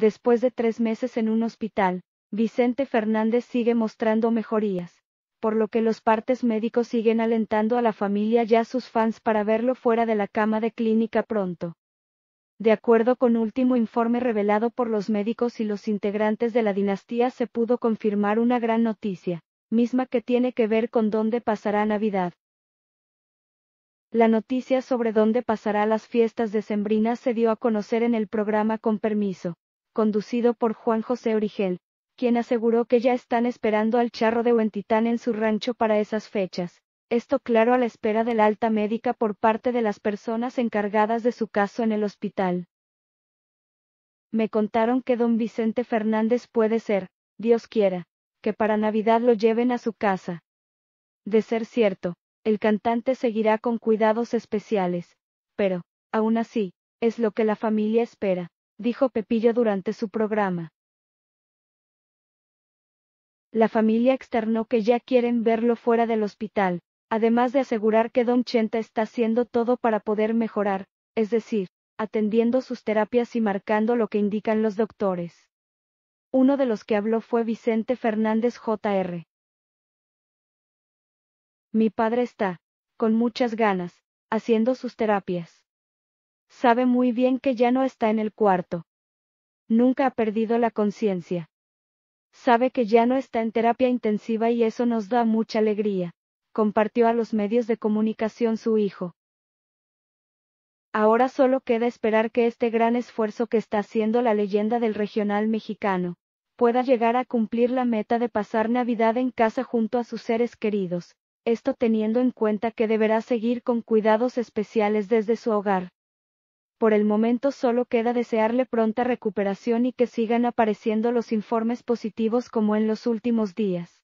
Después de tres meses en un hospital, Vicente Fernández sigue mostrando mejorías, por lo que los partes médicos siguen alentando a la familia y a sus fans para verlo fuera de la cama de clínica pronto. De acuerdo con último informe revelado por los médicos y los integrantes de la dinastía se pudo confirmar una gran noticia, misma que tiene que ver con dónde pasará Navidad. La noticia sobre dónde pasará las fiestas decembrinas se dio a conocer en el programa Con Permiso, conducido por Juan José Origel, quien aseguró que ya están esperando al charro de Huentitán en su rancho para esas fechas. Esto claro a la espera de la alta médica por parte de las personas encargadas de su caso en el hospital. Me contaron que don Vicente Fernández puede ser, Dios quiera, que para Navidad lo lleven a su casa. De ser cierto, el cantante seguirá con cuidados especiales, pero, aún así, es lo que la familia espera dijo Pepillo durante su programa. La familia externó que ya quieren verlo fuera del hospital, además de asegurar que Don Chenta está haciendo todo para poder mejorar, es decir, atendiendo sus terapias y marcando lo que indican los doctores. Uno de los que habló fue Vicente Fernández Jr. Mi padre está, con muchas ganas, haciendo sus terapias sabe muy bien que ya no está en el cuarto. Nunca ha perdido la conciencia. Sabe que ya no está en terapia intensiva y eso nos da mucha alegría, compartió a los medios de comunicación su hijo. Ahora solo queda esperar que este gran esfuerzo que está haciendo la leyenda del regional mexicano, pueda llegar a cumplir la meta de pasar Navidad en casa junto a sus seres queridos, esto teniendo en cuenta que deberá seguir con cuidados especiales desde su hogar por el momento solo queda desearle pronta recuperación y que sigan apareciendo los informes positivos como en los últimos días.